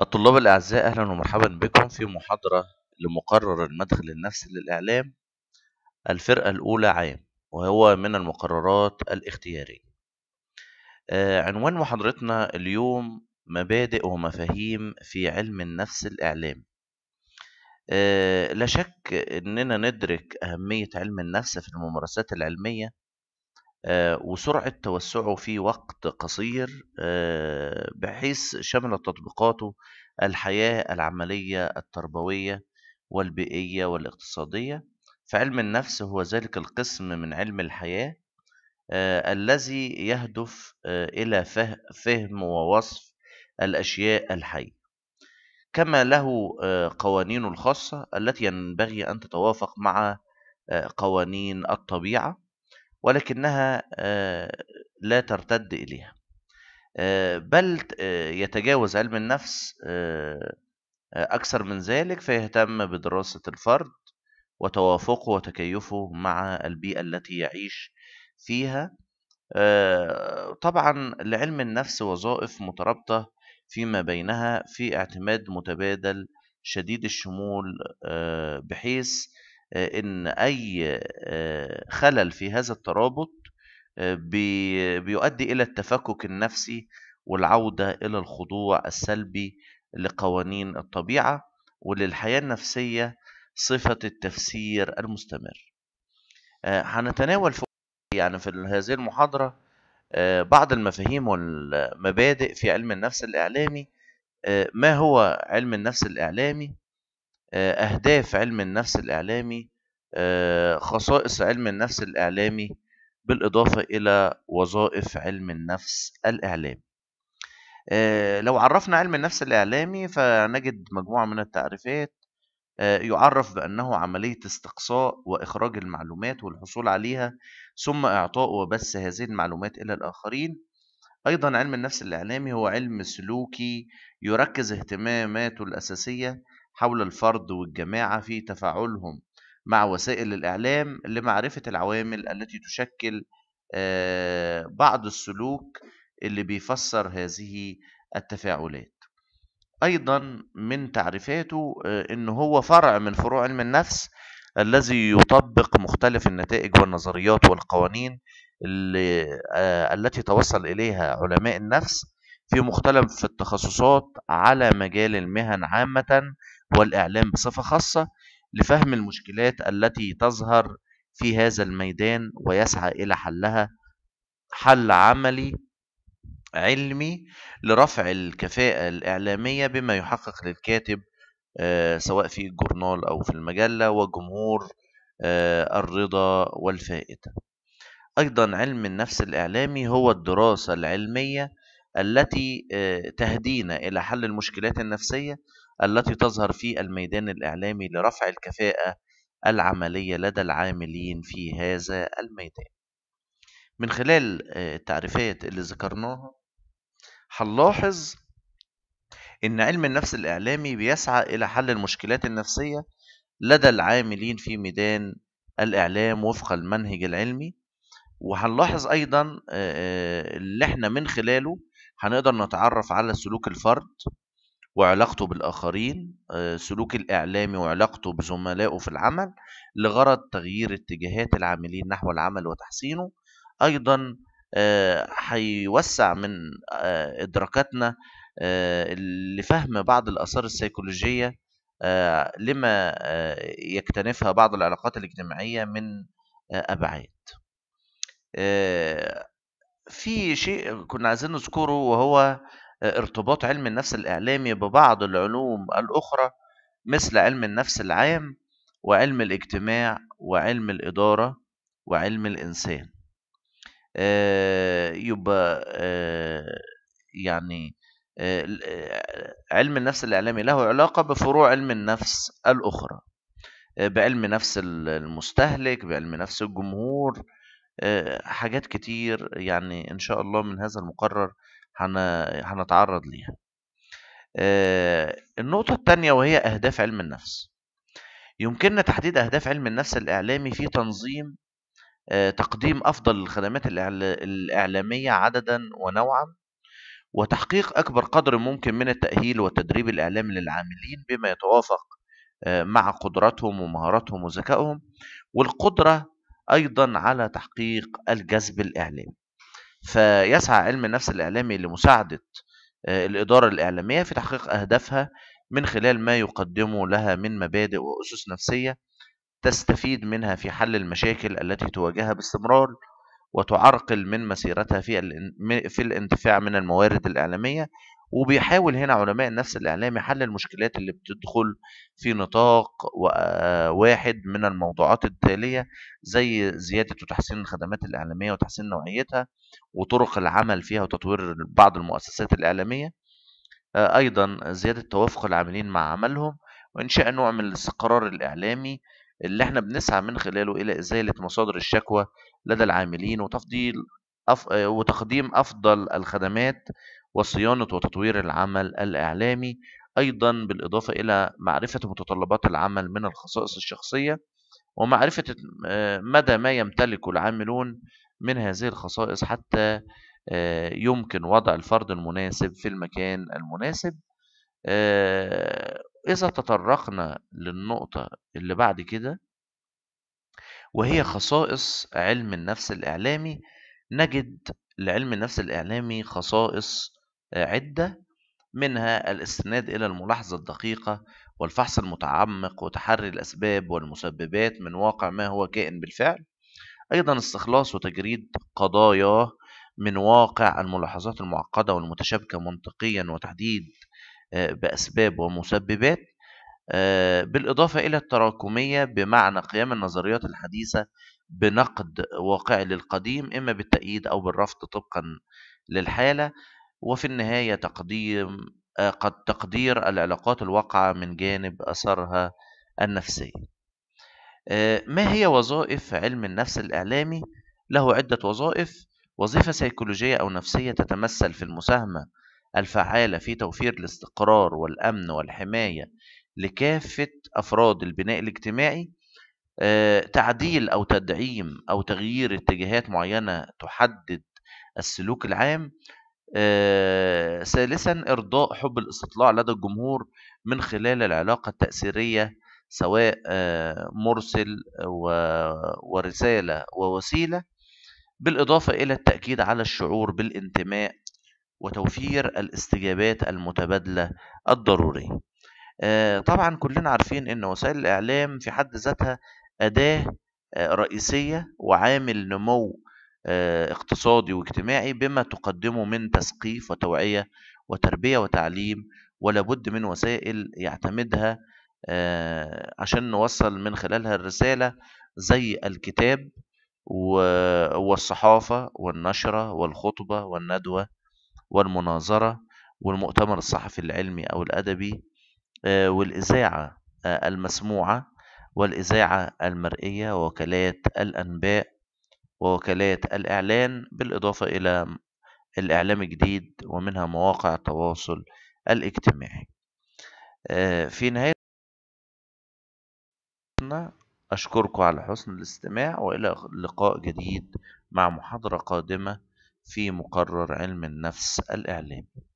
الطلاب الأعزاء أهلا ومرحبا بكم في محاضرة لمقرر المدخل النفسي للإعلام الفرقة الأولى عام وهو من المقررات الاختيارية آه، عنوان محاضرتنا اليوم مبادئ ومفاهيم في علم النفس الإعلام آه، لا شك أننا ندرك أهمية علم النفس في الممارسات العلمية آه، وسرعة توسعه في وقت قصير آه، بحيث شملت تطبيقاته الحياة العملية التربوية والبيئية والاقتصادية فعلم النفس هو ذلك القسم من علم الحياة آه، الذي يهدف إلى فهم ووصف الأشياء الحية كما له قوانين الخاصة التي ينبغي أن تتوافق مع قوانين الطبيعة ولكنها آه، لا ترتد إليها آه، بل آه، يتجاوز علم النفس أكثر من ذلك فيهتم بدراسة الفرد وتوافقه وتكيفه مع البيئة التي يعيش فيها طبعا لعلم النفس وظائف مترابطة فيما بينها في اعتماد متبادل شديد الشمول بحيث آه، ان اي آه، خلل في هذا الترابط آه، بيؤدي الى التفكك النفسي والعوده الى الخضوع السلبي لقوانين الطبيعه وللحياه النفسيه صفه التفسير المستمر هنتناول في يعني في هذه المحاضره بعض المفاهيم والمبادئ في علم النفس الاعلامي ما هو علم النفس الاعلامي آه، أهداف علم النفس الإعلامي آه، خصائص علم النفس الإعلامي بالإضافة إلى وظائف علم النفس الإعلامي آه، لو عرفنا علم النفس الإعلامي فنجد مجموعة من التعريفات يعرف بأنه عملية استقصاء وإخراج المعلومات والحصول عليها ثم إعطاء وبث هذه المعلومات إلى الآخرين أيضا علم النفس الإعلامي هو علم سلوكي يركز اهتماماته الأساسية حول الفرد والجماعة في تفاعلهم مع وسائل الإعلام لمعرفة العوامل التي تشكل آه، بعض السلوك اللي بيفسر هذه التفاعلات أيضا من تعريفاته آه، إن هو فرع من فروع علم النفس الذي يطبق مختلف النتائج والنظريات والقوانين آه، التي توصل إليها علماء النفس في مختلف التخصصات على مجال المهن عامة والإعلام بصفة خاصة لفهم المشكلات التي تظهر في هذا الميدان ويسعى إلى حلها حل عملي علمي لرفع الكفاءة الإعلامية بما يحقق للكاتب آه، سواء في الجورنال أو في المجلة وجمهور آه، الرضا والفائدة أيضا علم النفس الإعلامي هو الدراسة العلمية التي آه، تهدينا إلى حل المشكلات النفسية التي تظهر في الميدان الإعلامي لرفع الكفاءة العملية لدى العاملين في هذا الميدان من خلال آه، التعريفات اللي ذكرناها هنلاحظ إن علم النفس الإعلامي بيسعى إلى حل المشكلات النفسية لدى العاملين في ميدان الإعلام وفق المنهج العلمي وهنلاحظ أيضا آه، اللي احنا من خلاله هنقدر نتعرف على سلوك الفرد وعلاقته بالآخرين آه، سلوك الإعلامي وعلاقته بزملائه في العمل لغرض تغيير اتجاهات العاملين نحو العمل وتحسينه أيضا آه، هيوسع من آه، إدراكاتنا لفهم بعض الآثار السيكولوجية لما يكتنفها بعض العلاقات الاجتماعية من أبعاد في شيء كنا عايزين نذكره وهو آه، ارتباط علم النفس الإعلامي ببعض العلوم الأخرى مثل علم النفس العام وعلم الاجتماع وعلم الإدارة وعلم الإنسان آه، يبقى آه، يعني علم النفس الإعلامي له علاقة بفروع علم النفس الأخرى بعلم نفس المستهلك بعلم نفس الجمهور آه، حاجات كتير يعني إن شاء الله من هذا المقرر هنتعرض ليها آه، النقطة الثانية وهي أهداف علم النفس يمكننا تحديد أهداف علم النفس الإعلامي في تنظيم آه، تقديم أفضل الخدمات الإعلامية عددا ونوعا وتحقيق أكبر قدر ممكن من التأهيل والتدريب الإعلامي للعاملين بما يتوافق مع قدراتهم ومهاراتهم وذكائهم والقدرة أيضا على تحقيق الجذب الإعلامي فيسعى علم النفس الإعلامي لمساعدة آه، الإدارة الإعلامية في تحقيق أهدافها من خلال ما يقدمه لها من مبادئ وأسس نفسية تستفيد منها في حل المشاكل التي تواجهها باستمرار وتعرقل من مسيرتها في في الانتفاع من الموارد الإعلامية وبيحاول هنا علماء النفس الإعلامي حل المشكلات اللي بتدخل في نطاق آه، واحد من الموضوعات التالية زي زيادة وتحسين الخدمات الإعلامية وتحسين نوعيتها وطرق العمل فيها وتطوير بعض المؤسسات الإعلامية آه، أيضا زيادة توافق العاملين مع عملهم وإنشاء نوع من الاستقرار الإعلامي اللي احنا بنسعى من خلاله إلى إزالة مصادر الشكوى لدى العاملين وتفضيل أف... آه، وتقديم أفضل الخدمات وصيانة وتطوير العمل الإعلامي أيضا بالإضافة إلى معرفة متطلبات العمل من الخصائص الشخصية ومعرفة آه، مدى ما يمتلك العاملون من هذه الخصائص حتى آه، يمكن وضع الفرد المناسب في المكان المناسب آه، إذا تطرقنا للنقطة اللي بعد كده وهي خصائص علم النفس الإعلامي نجد لعلم النفس الإعلامي خصائص عدة منها الاستناد إلى الملاحظة الدقيقة والفحص المتعمق وتحري الأسباب والمسببات من واقع ما هو كائن بالفعل أيضا استخلاص وتجريد قضايا من واقع الملاحظات المعقدة والمتشابكة منطقيا وتحديد آه، بأسباب ومسببات آه، بالإضافة إلى التراكمية بمعنى قيام النظريات الحديثة بنقد واقعي للقديم إما بالتأييد أو بالرفض طبقا للحالة وفي النهاية تقديم آه، قد تقدير العلاقات الواقعة من جانب أثرها النفسي آه، ما هي وظائف علم النفس الإعلامي؟ له عدة وظائف وظيفة سيكولوجية أو نفسية تتمثل في المساهمة الفعالة في توفير الاستقرار والأمن والحماية لكافة أفراد البناء الاجتماعي آه، تعديل أو تدعيم أو تغيير اتجاهات معينة تحدد السلوك العام آه، ثالثا إرضاء حب الاستطلاع لدى الجمهور من خلال العلاقة التأثيرية سواء آه، مرسل ورسالة ووسيلة بالإضافة إلى التأكيد على الشعور بالانتماء وتوفير الاستجابات المتبادلة الضرورية آه، طبعا كلنا عارفين أن وسائل الإعلام في حد ذاتها أداة رئيسية وعامل نمو آه، اقتصادي واجتماعي بما تقدمه من تثقيف وتوعية وتربية وتعليم ولا بد من وسائل يعتمدها آه، عشان نوصل من خلالها الرسالة زي الكتاب والصحافة والنشرة والخطبة والندوة والمناظرة والمؤتمر الصحفي العلمي أو الأدبي آه، والإذاعة المسموعة والإذاعة المرئية ووكالات الأنباء ووكالات الإعلان بالإضافة إلى الإعلام الجديد ومنها مواقع التواصل الاجتماعي آه، في نهاية أشكركم على حسن الاستماع وإلى لقاء جديد مع محاضرة قادمة في مقرر علم النفس الإعلامي